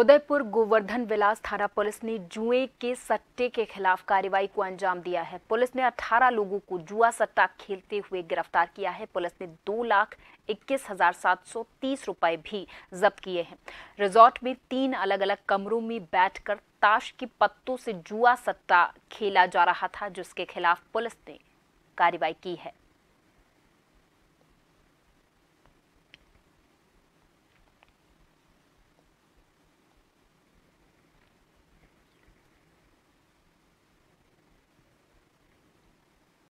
उदयपुर गोवर्धन विलास थाना पुलिस ने जुए के सट्टे के खिलाफ कार्रवाई को अंजाम दिया है पुलिस ने 18 लोगों को जुआ सट्टा खेलते हुए गिरफ्तार किया है पुलिस ने दो लाख इक्कीस हजार सात सौ तीस रुपए भी जब्त किए हैं रिजॉर्ट में तीन अलग अलग कमरों में बैठकर ताश के पत्तों से जुआ सट्टा खेला जा रहा था जिसके खिलाफ पुलिस ने कार्रवाई की है